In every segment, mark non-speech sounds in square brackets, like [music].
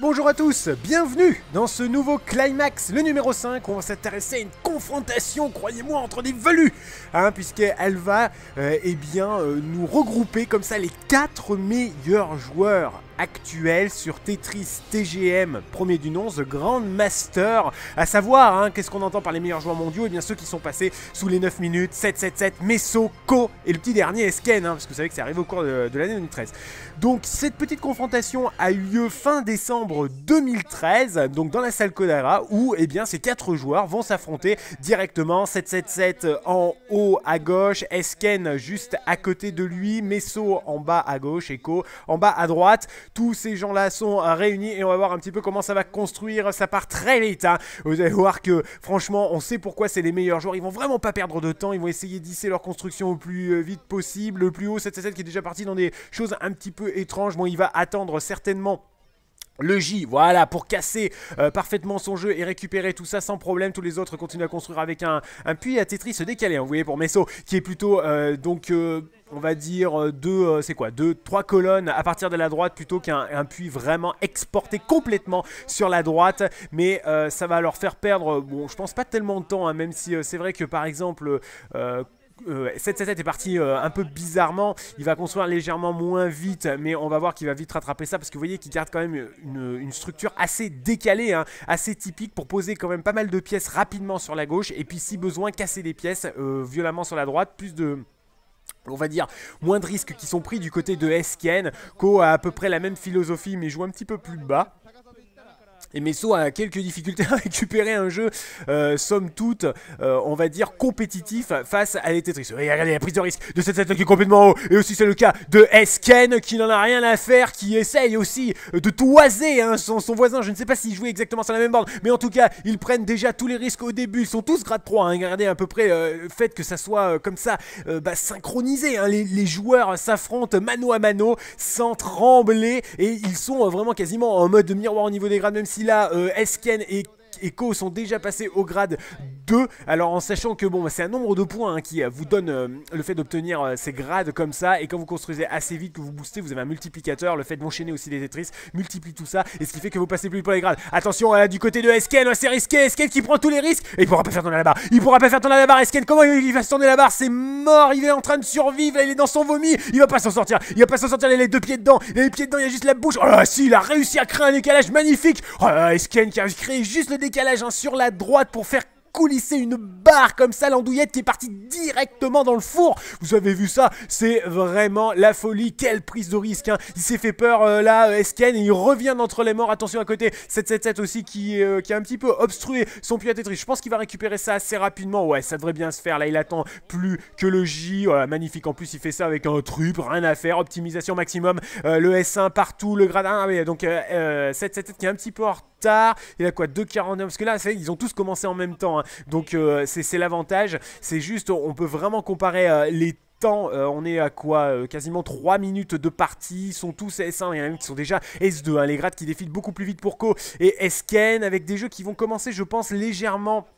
Bonjour à tous, bienvenue dans ce nouveau climax, le numéro 5. On va s'intéresser à une confrontation, croyez-moi, entre des velus, hein, puisqu'elle va euh, eh bien, euh, nous regrouper comme ça les 4 meilleurs joueurs actuel sur Tetris TGM, premier du nom, The Grand Master. À savoir, hein, qu'est-ce qu'on entend par les meilleurs joueurs mondiaux et eh bien ceux qui sont passés sous les 9 minutes, 777, Meso, Ko, et le petit dernier Esken, hein, parce que vous savez que ça arrive au cours de, l'année 2013. Donc cette petite confrontation a eu lieu fin décembre 2013, donc dans la salle Kodara, où et eh bien, ces 4 joueurs vont s'affronter directement, 777 en haut à gauche, Esken juste à côté de lui, Messo en bas à gauche, Ko en bas à droite. Tous ces gens-là sont euh, réunis et on va voir un petit peu comment ça va construire. Ça part très vite. Hein. Vous allez voir que franchement, on sait pourquoi c'est les meilleurs joueurs. Ils vont vraiment pas perdre de temps. Ils vont essayer d'hisser leur construction au plus euh, vite possible. Le plus haut celle qui est déjà parti dans des choses un petit peu étranges. Bon, il va attendre certainement le J, voilà, pour casser euh, parfaitement son jeu et récupérer tout ça sans problème. Tous les autres continuent à construire avec un, puits à Tetris décalé, hein, vous voyez, pour Messo, qui est plutôt, euh, donc... Euh, on va dire deux, c'est quoi, deux, trois colonnes à partir de la droite plutôt qu'un puits vraiment exporté complètement sur la droite. Mais ça va leur faire perdre, bon, je pense pas tellement de temps, hein, même si c'est vrai que par exemple, euh, cette est parti euh, un peu bizarrement. Il va construire légèrement moins vite, mais on va voir qu'il va vite rattraper ça parce que vous voyez qu'il garde quand même une, structure assez décalée, hein, assez typique pour poser quand même pas mal de pièces rapidement sur la gauche et puis si besoin casser des pièces euh, violemment sur la droite, plus de on va dire, moins de risques qui sont pris du côté de Esken. Ko a à peu près la même philosophie mais joue un petit peu plus bas. Et Messo a quelques difficultés à [laughs] récupérer un jeu, euh, somme toute, euh, on va dire compétitif face à les Tetris. regardez la prise de risque de cette attaque qui est complètement haut. Et aussi c'est le cas de Esken qui n'en a rien à faire, qui essaye aussi de toiser hein, son, voisin. Je ne sais pas s'il jouait exactement sur la même borne, mais en tout cas, ils prennent déjà tous les risques au début. Ils sont tous grade 3. Hein. Regardez à peu près le euh, fait que ça soit comme ça bah, synchronisé. Hein. Les, les, joueurs s'affrontent mano à mano sans trembler et ils sont vraiment quasiment en mode miroir au niveau des grades, même si là euh, Esken et et sont déjà passés au grade 2. Alors en sachant que bon, c'est un nombre de points hein, qui euh, vous donne euh, le fait d'obtenir euh, ces grades comme ça. Et quand vous construisez assez vite, que vous boostez, vous avez un multiplicateur. Le fait d'enchaîner aussi les Tetris multiplie tout ça. Et ce qui fait que vous passez plus pour les grades. Attention, du côté de Esken, c'est risqué. Esken qui prend tous les risques. Et il pourra pas faire tourner la barre. Il pourra pas faire tourner la barre. Esken, comment il va se tourner la barre C'est mort. Il est en train de survivre. Là, il est dans son vomi. Il va pas s'en sortir. Il va pas s'en sortir. Il a les deux pieds dedans. Il les pieds dedans. Il y a juste la bouche. Oh là, si, il a réussi à créer un décalage magnifique. Oh là, Esken qui a créé juste le décalage hein, sur la droite pour faire coulisser une barre comme ça, l'andouillette qui est partie directement dans le four. Vous avez vu ça C'est vraiment la folie. Quelle prise de risque hein. Il s'est fait peur euh, là, euh, Esken, et il revient d'entre les morts. Attention à côté, 777 aussi qui, euh, qui a un petit peu obstrué son puits à Tetris. Je pense qu'il va récupérer ça assez rapidement. Ouais, ça devrait bien se faire. Là, il attend plus que le J. Voilà, magnifique. En plus, il fait ça avec un truc, rien à faire. Optimisation maximum. le S1 partout, le gradin, ah donc 777 qui est un petit peu hors tard. Il y a quoi 2,49 Parce que là, ils ont tous commencé en même temps. Hein. Donc euh, c'est l'avantage. C'est juste, on peut vraiment comparer euh, les temps, euh, on est à quoi Quasiment 3 minutes de partie, ils sont tous S1, il y en a même qui sont déjà S2, hein. les grades qui défilent beaucoup plus vite pour Co et Ken avec des jeux qui vont commencer je pense légèrement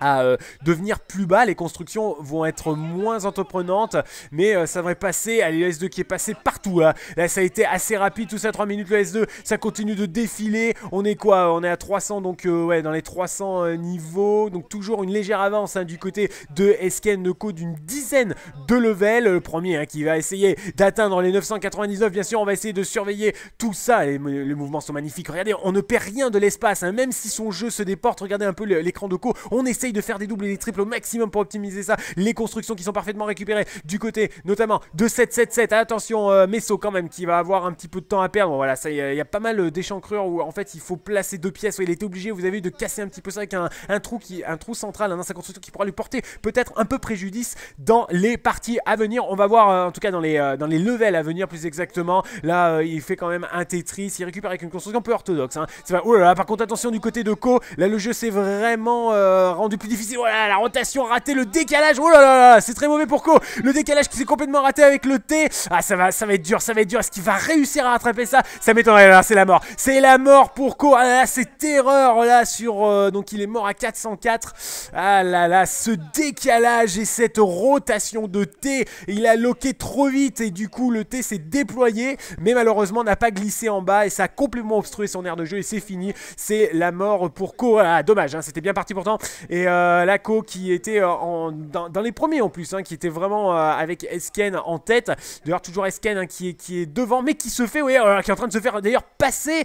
à euh, devenir plus bas. Les constructions vont être moins entreprenantes, mais euh, ça devrait passer. à le 2 qui est passé partout. Hein. Là. ça a été assez rapide, tout ça, 3 minutes, le S2. Ça continue de défiler. On est quoi On est à 300, donc euh, ouais, dans les 300 niveaux. Donc toujours une légère avance hein, du côté de Esken Neko d'une dizaine de levels. Le premier hein, qui va essayer d'atteindre les 999. Bien sûr, on va essayer de surveiller tout ça. Les, mouvements sont magnifiques. Regardez, on ne perd rien de l'espace, même si son jeu se déporte. Regardez un peu l'écran de co. On essaye de faire des doubles et des triples au maximum pour optimiser ça. Les constructions qui sont parfaitement récupérées du côté notamment de 7-7-7. Attention euh, Messo quand même qui va avoir un petit peu de temps à perdre. voilà, ça il y, a pas mal euh, d'échancrures où en fait il faut placer deux pièces. il était obligé, vous avez vu, de casser un petit peu ça avec un, trou qui, un trou central, dans sa construction qui pourra lui porter peut-être un peu préjudice dans les parties à venir. On va voir euh, en tout cas dans les, dans les levels à venir plus exactement. Là il fait quand même un Tetris, il récupère avec une construction un peu orthodoxe. Hein. là par contre attention du côté de Co, là le jeu c'est vraiment rendu plus difficile. Voilà, oh la rotation ratée, le décalage. Oh là là, là c'est très mauvais pour Ko, Le décalage qui s'est complètement raté avec le T. Ah, ça va, ça va être dur, ça va être dur. Est-ce qu'il va réussir à rattraper ça Ça m'étonnerait. Là, c'est la mort. C'est la mort pour Ko, Ah là, là c'est terreur là sur. Euh, donc, il est mort à 404. Ah là là, ce décalage et cette rotation de T. Il a loqué trop vite et du coup, le T s'est déployé, mais malheureusement n'a pas glissé en bas et ça a complètement obstrué son air de jeu et c'est fini. C'est la mort pour Ko, Ah, dommage, hein, c'était bien parti pourtant. Et euh, Laco qui était euh, dans, les premiers en plus, hein, qui était vraiment euh, avec Esken en tête. D'ailleurs, toujours Esken hein, qui, est, qui est devant, mais qui se fait, oui, qui est en train de se faire d'ailleurs passer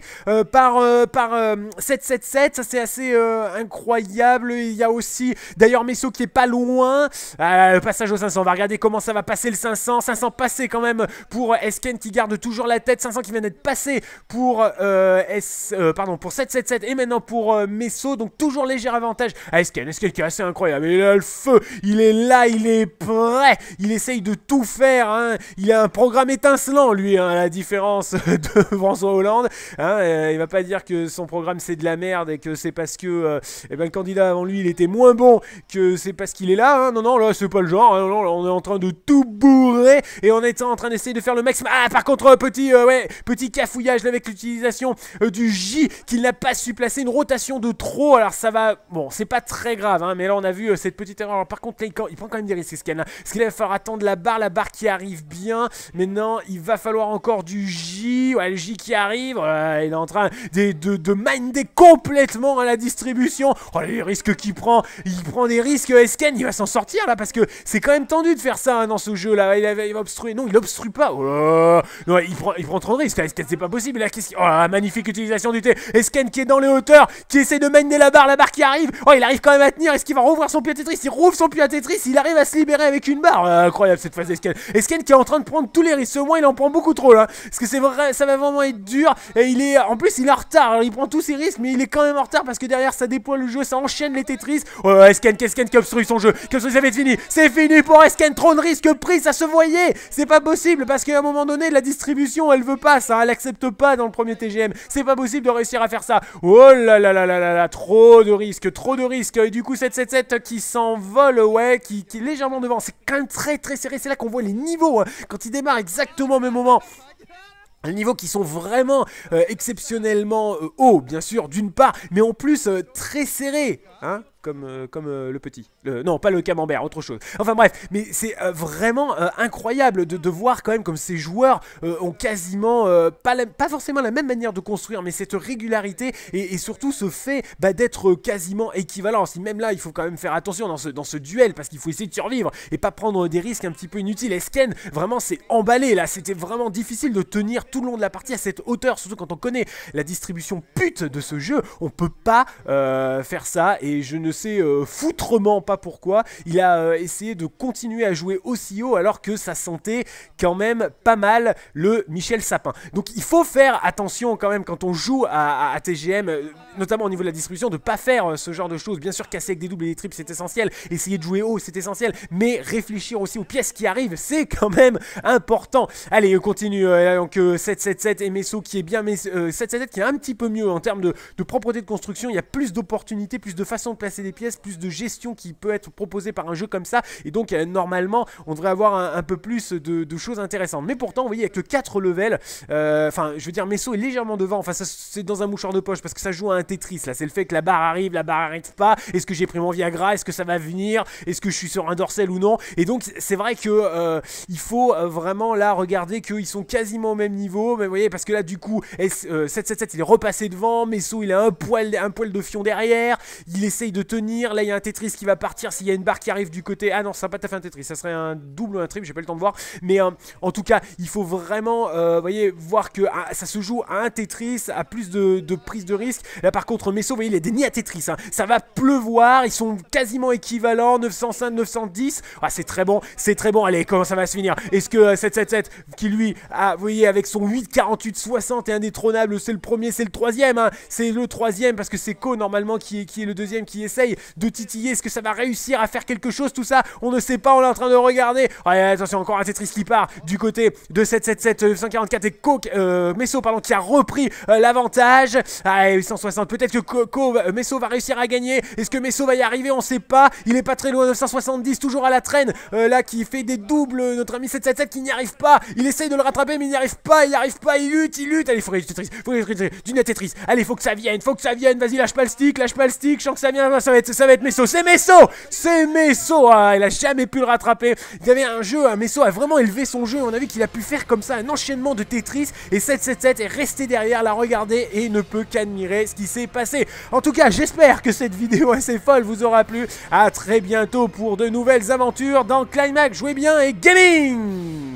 par, par 777. Ça, c'est assez incroyable. Il y a aussi d'ailleurs Messo qui est pas loin. le passage au 500. On va regarder comment ça va passer le 500. 500 passé quand même pour Esken qui garde toujours la tête. 500 qui vient d'être passé pour, S, pardon, pour 777 et maintenant pour Messo. Donc toujours léger avantage à 'un ce qui est assez incroyable. Il a le feu, il est là, il est prêt. Il essaye de tout faire. Hein. Il a un programme étincelant, lui, hein, à la différence [laughs] de François Hollande. Hein. Euh, il va pas dire que son programme c'est de la merde et que c'est parce que euh, eh ben, le candidat avant lui il était moins bon que c'est parce qu'il est là. Non, non, là c'est pas le genre. on est en train de tout bourrer et on est en train d'essayer de faire le maximum. Ah, par contre, petit, euh, ouais, petit cafouillage avec l'utilisation du J qu'il n'a pas su placer. Une rotation de trop. Alors ça va. Bon, c'est pas très grave. Hein, mais là, on a vu euh, cette petite erreur. par contre, il, il, prend quand même des risques, ce hein. qu'il va falloir attendre la barre, la barre qui arrive bien. maintenant il va falloir encore du J. Ouais, le J qui arrive. il est en train de, de, minder complètement à hein, la distribution. Oh, les risques qu'il prend. Il prend des risques. Esken, il va s'en sortir là parce que c'est quand même tendu de faire ça dans ce jeu là. Il, il, va obstruer. Non, il obstrue pas. Oh il prend, il prend trop de risques. C'est pas possible. Là, qu'est-ce oh, magnifique utilisation du T. Esken qui est dans les hauteurs, qui essaie de mener la barre, la barre qui arrive. Oh, il arrive quand est-ce qu'il va rouvrir son pied à Tetris Il rouvre son pied à Tetris. Il arrive à se libérer avec une barre. Euh, incroyable cette phase d'Esken. Esken qui est en train de prendre tous les risques. Au moins, il en prend beaucoup trop là. Parce que c'est vrai, ça va vraiment être dur. Et il est, en plus, il est en retard. il prend tous ses risques, mais il est quand même en retard parce que derrière, ça déploie le jeu, ça enchaîne les Tetris. Euh, Esken, Esken qui obstrue son jeu. que ça va être fini. C'est fini pour Esken. Trop de risques pris, ça se voyait. C'est pas possible parce qu'à un moment donné, la distribution, elle veut pas ça. Elle accepte pas dans le premier TGM. C'est pas possible de réussir à faire ça. Oh là là là là là là. Trop de risques, trop de risques. Et du coup 777 euh, qui s'envole, ouais, qui, est légèrement devant. C'est quand même très très serré. C'est là qu'on voit les niveaux hein, quand il démarre exactement au même moment. Les niveaux qui sont vraiment euh, exceptionnellement euh, hauts, bien sûr, d'une part, mais en plus très serrés. Hein comme, euh, comme euh, le petit. Euh, non, pas le camembert, autre chose. Enfin bref, mais c'est vraiment incroyable de, voir quand même comme ces joueurs ont quasiment, pas, pas forcément la même manière de construire, mais cette régularité et, surtout ce fait bah, d'être quasiment équivalent. même là, il faut quand même faire attention dans ce, dans ce duel, parce qu'il faut essayer de survivre et pas prendre des risques un petit peu inutiles. Et vraiment, c'est emballé là. C'était vraiment difficile de tenir tout le long de la partie à cette hauteur, surtout quand on connaît la distribution pute de ce jeu. On peut pas faire ça et je ne c'est euh, foutrement pas pourquoi, il a euh, essayé de continuer à jouer aussi haut alors que ça sentait quand même pas mal le Michel Sapin. Donc il faut faire attention quand même quand on joue à, TGM, euh, notamment au niveau de la distribution, de pas faire ce genre de choses. Bien sûr, casser avec des doubles et des triples, c'est essentiel. Essayer de jouer haut, c'est essentiel. Mais réfléchir aussi aux pièces qui arrivent, c'est quand même important. Allez, on continue. Donc 7-7-7, Messo qui est bien, mais 7 qui est un petit peu mieux en termes de, de propreté de construction. Il y a plus d'opportunités, plus de façons de placer des pièces, plus de gestion qui peut être proposée par un jeu comme ça. Et donc, euh, normalement, on devrait avoir un, peu plus de, choses intéressantes. Mais pourtant, vous voyez, avec le 4 level, euh, enfin, je veux dire, Meso est légèrement devant. Enfin, c'est dans un mouchoir de poche parce que ça joue à un Tetris. Là, c'est le fait que la barre arrive, la barre n'arrive pas. Est-ce que j'ai pris mon Viagra Est-ce que ça va venir Est-ce que je suis sur un dorsel ou non Et donc, c'est vrai que euh, il faut vraiment là regarder qu'ils sont quasiment au même niveau. Mais vous voyez, parce que là, du coup, S, 777 il est repassé devant. Meso, il a un poil, un poil de fion derrière. Il essaye de Là, il y a un Tetris qui va partir. S'il y a une barre qui arrive du côté. Ah non, ça n'a pas tout à fait un Tetris. Ça serait un double ou un triple. J'ai pas le temps de voir. Mais euh, en tout cas, il faut vraiment euh, voyez, voir que ah, ça se joue à un Tetris, à plus de, prise de risque. Là, par contre, Messo, vous voyez, il est déni à Tetris. Hein. Ça va pleuvoir. Ils sont quasiment équivalents. 905, 910. Ah, c'est très bon. C'est très bon. Allez, comment ça va se finir Est-ce que 777, euh, qui lui, a, vous voyez, avec son 848, 60 et indétrônable, c'est le premier, c'est le troisième. Hein. C'est le troisième parce que c'est Co normalement qui est, qui est le deuxième qui essaie de titiller. Est-ce que ça va réussir à faire quelque chose tout ça On ne sait pas, on est en train de regarder. Allez, attention, encore un Tetris qui part du côté de 777 544 euh, et coq euh, Messo pardon, qui a repris euh, l'avantage. Allez, ah, 860, peut-être que Coco Messo va réussir à gagner. Est-ce que Messo va y arriver On sait pas. Il est pas très loin, 970, toujours à la traîne. là, qui fait des doubles, notre ami 777 qui n'y arrive pas. Il essaye de le rattraper, mais il n'y arrive pas, il n'y arrive pas, il lutte, il lutte. Allez, faut réussir Tetris, faut du Tetris, du Allez, faut que ça vienne, faut que ça vienne. Vas-y, lâche pas le stick, lâche pas le stick, que ça vient, ça va être, ça Messo. C'est Messo C'est Messo ah, Il a jamais pu le rattraper. Il y avait un jeu, un hein, Messo a vraiment élevé son jeu. On a vu qu'il a pu faire comme ça un enchaînement de Tetris et 777 est resté derrière, l'a regarder et ne peut qu'admirer ce qui s'est passé. En tout cas, j'espère que cette vidéo [laughs] assez folle vous aura plu. À très bientôt pour de nouvelles aventures dans Climax. Jouez bien et gaming